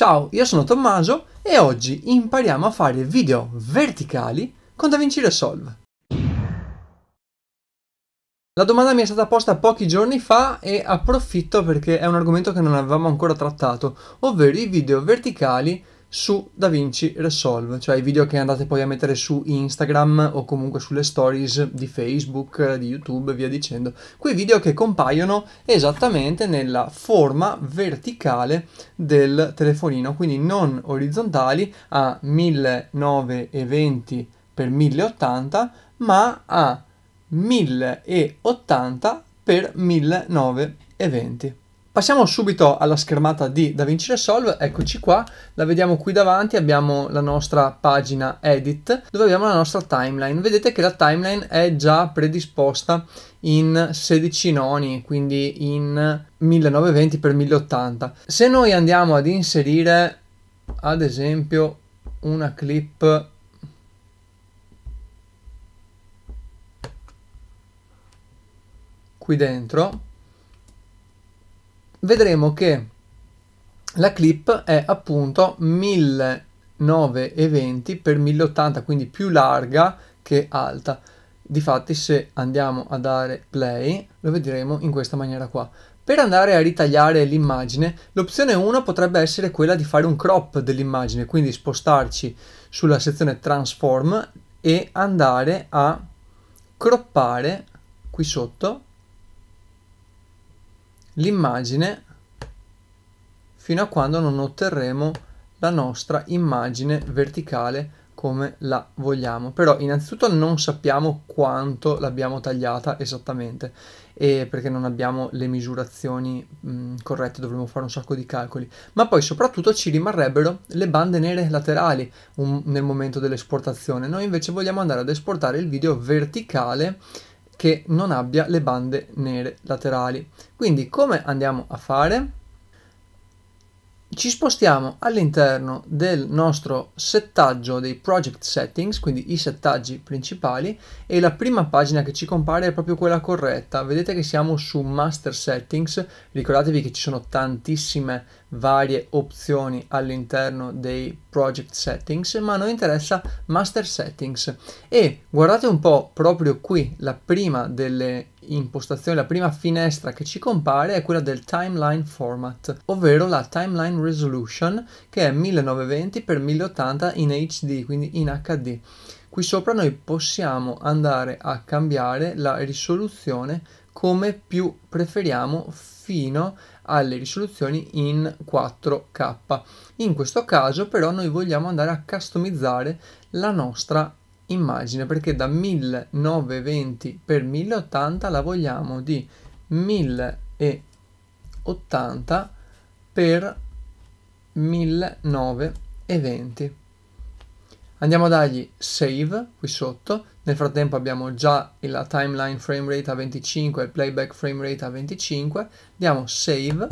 Ciao, io sono Tommaso e oggi impariamo a fare video verticali con DaVinci Resolve. La domanda mi è stata posta pochi giorni fa e approfitto perché è un argomento che non avevamo ancora trattato, ovvero i video verticali su DaVinci Resolve, cioè i video che andate poi a mettere su Instagram o comunque sulle stories di Facebook, di YouTube, via dicendo. Quei video che compaiono esattamente nella forma verticale del telefonino, quindi non orizzontali a 1920 x 1080, ma a 1080 x 1920. Passiamo subito alla schermata di DaVinci Resolve, eccoci qua, la vediamo qui davanti, abbiamo la nostra pagina edit dove abbiamo la nostra timeline, vedete che la timeline è già predisposta in 16 noni, quindi in 1920x1080. Se noi andiamo ad inserire ad esempio una clip qui dentro vedremo che la clip è appunto 1920x1080, quindi più larga che alta. Difatti se andiamo a dare play lo vedremo in questa maniera qua. Per andare a ritagliare l'immagine, l'opzione 1 potrebbe essere quella di fare un crop dell'immagine, quindi spostarci sulla sezione Transform e andare a croppare qui sotto l'immagine fino a quando non otterremo la nostra immagine verticale come la vogliamo però innanzitutto non sappiamo quanto l'abbiamo tagliata esattamente e perché non abbiamo le misurazioni mh, mm, corrette dovremmo fare un sacco di calcoli ma poi soprattutto ci rimarrebbero le bande nere laterali un, nel momento dell'esportazione noi invece vogliamo andare ad esportare il video verticale che non abbia le bande nere laterali. Quindi come andiamo a fare? Ci spostiamo all'interno del nostro settaggio dei project settings, quindi i settaggi principali, e la prima pagina che ci compare è proprio quella corretta. Vedete che siamo su master settings, ricordatevi che ci sono tantissime varie opzioni all'interno dei project settings, ma non interessa master settings. E guardate un po' proprio qui, la prima delle impostazioni, la prima finestra che ci compare è quella del timeline format, ovvero la timeline resolution che è 1920x1080 in HD, quindi in HD. Qui sopra noi possiamo andare a cambiare la risoluzione come più preferiamo fino alle risoluzioni in 4K. In questo caso però noi vogliamo andare a customizzare la nostra immagine perché da 1920x1080 la vogliamo di 1080 x 1920 andiamo a dargli save qui sotto nel frattempo abbiamo già la timeline frame rate a 25 e il playback frame rate a 25, diamo save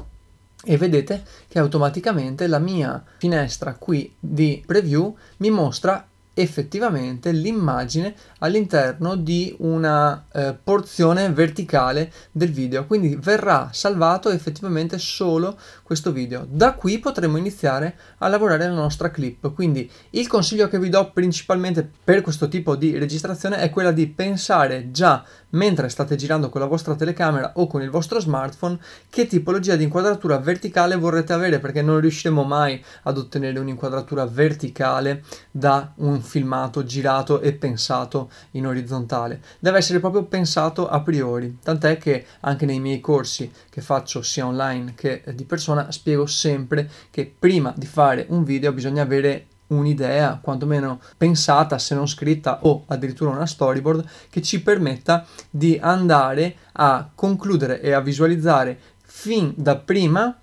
e vedete che automaticamente la mia finestra qui di preview mi mostra effettivamente l'immagine all'interno di una eh, porzione verticale del video quindi verrà salvato effettivamente solo questo video da qui potremo iniziare a lavorare la nostra clip quindi il consiglio che vi do principalmente per questo tipo di registrazione è quella di pensare già mentre state girando con la vostra telecamera o con il vostro smartphone che tipologia di inquadratura verticale vorrete avere perché non riusciremo mai ad ottenere un'inquadratura verticale da un filmato, girato e pensato in orizzontale, deve essere proprio pensato a priori, tant'è che anche nei miei corsi che faccio sia online che eh, di persona spiego sempre che prima di fare un video bisogna avere un'idea, quantomeno pensata, se non scritta o addirittura una storyboard, che ci permetta di andare a concludere e a visualizzare fin da prima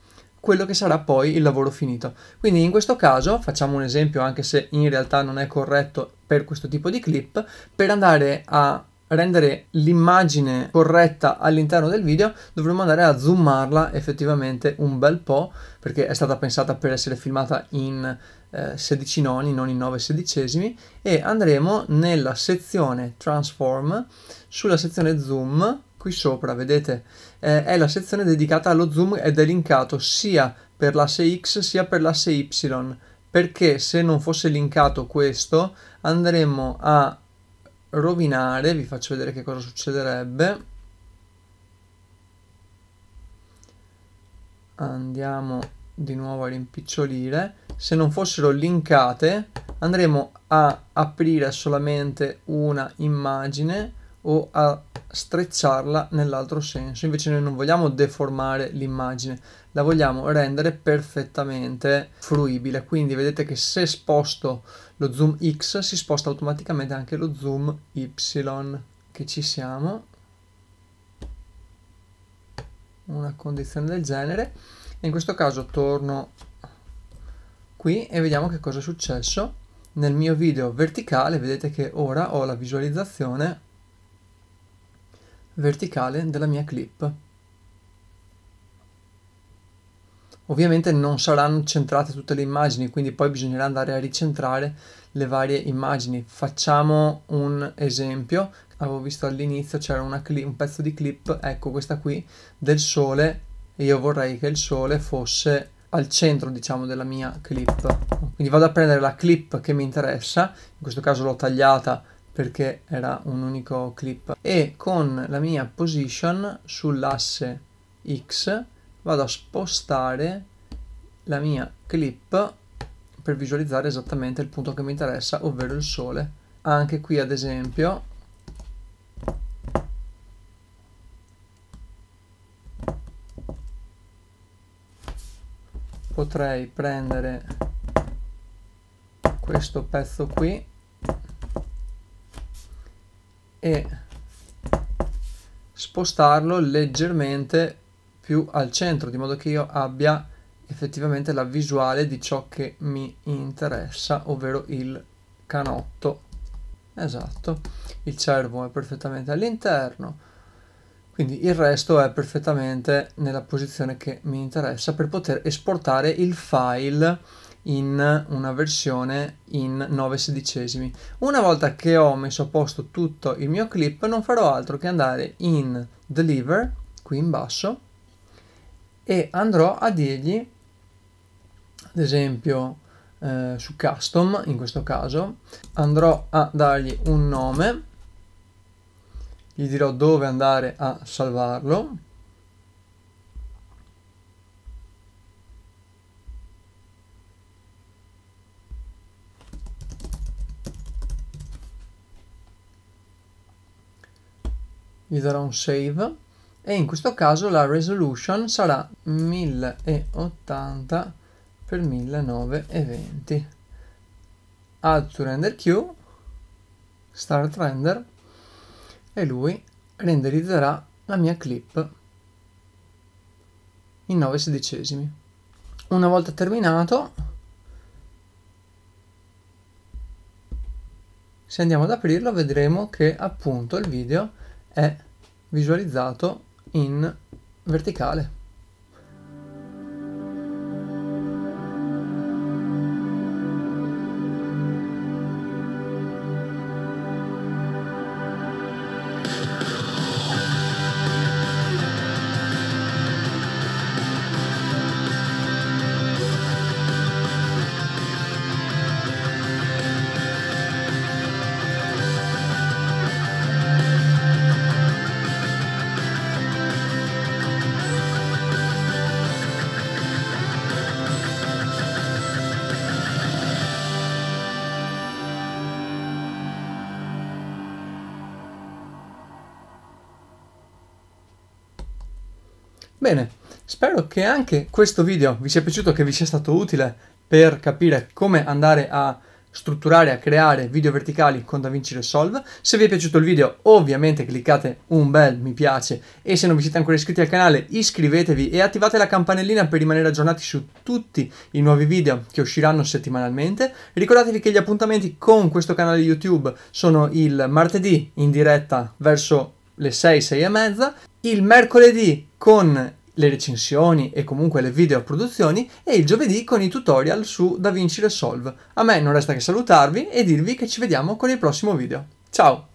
quello che sarà poi il lavoro finito. Quindi in questo caso, facciamo un esempio anche se in realtà non è corretto per questo tipo di clip, per andare a rendere l'immagine corretta all'interno del video dovremmo andare a zoomarla effettivamente un bel po' perché è stata pensata per essere filmata in eh, 16 noni non in 9 sedicesimi e andremo nella sezione transform sulla sezione zoom qui sopra vedete eh, è la sezione dedicata allo zoom ed è linkato sia per l'asse X sia per l'asse Y perché se non fosse linkato questo andremmo a rovinare, vi faccio vedere che cosa succederebbe andiamo di nuovo a rimpicciolire se non fossero linkate andremo a aprire solamente una immagine o a strecciarla nell'altro senso. Invece noi non vogliamo deformare l'immagine, la vogliamo rendere perfettamente fruibile. Quindi vedete che se sposto lo zoom X si sposta automaticamente anche lo zoom Y. Che ci siamo. Una condizione del genere. E in questo caso torno qui e vediamo che cosa è successo. Nel mio video verticale vedete che ora ho la visualizzazione verticale della mia clip. Ovviamente non saranno centrate tutte le immagini, quindi poi bisognerà andare a ricentrare le varie immagini. Facciamo un esempio. Avevo visto all'inizio c'era un pezzo di clip, ecco questa qui, del sole. E io vorrei che il sole fosse al centro, diciamo, della mia clip. Quindi vado a prendere la clip che mi interessa, in questo caso l'ho tagliata perché era un unico clip e con la mia position sull'asse X vado a spostare la mia clip per visualizzare esattamente il punto che mi interessa ovvero il sole anche qui ad esempio potrei prendere questo pezzo qui e spostarlo leggermente più al centro di modo che io abbia effettivamente la visuale di ciò che mi interessa ovvero il canotto esatto il cervo è perfettamente all'interno quindi il resto è perfettamente nella posizione che mi interessa per poter esportare il file in una versione in 9 sedicesimi. Una volta che ho messo a posto tutto il mio clip non farò altro che andare in Deliver, qui in basso, e andrò a dirgli, ad esempio eh, su Custom, in questo caso, andrò a dargli un nome, gli dirò dove andare a salvarlo, gli darò un save e in questo caso la resolution sarà 1080 x 1920 add to render queue start render e lui renderizzerà la mia clip in 9 sedicesimi una volta terminato se andiamo ad aprirlo vedremo che appunto il video è visualizzato in verticale. Bene, spero che anche questo video vi sia piaciuto, che vi sia stato utile per capire come andare a strutturare a creare video verticali con DaVinci Resolve. Se vi è piaciuto il video ovviamente cliccate un bel mi piace e se non vi siete ancora iscritti al canale iscrivetevi e attivate la campanellina per rimanere aggiornati su tutti i nuovi video che usciranno settimanalmente. Ricordatevi che gli appuntamenti con questo canale YouTube sono il martedì in diretta verso le 6, 6 e mezza, il mercoledì con le recensioni e comunque le video produzioni e il giovedì con i tutorial su DaVinci Resolve. A me non resta che salutarvi e dirvi che ci vediamo con il prossimo video. Ciao!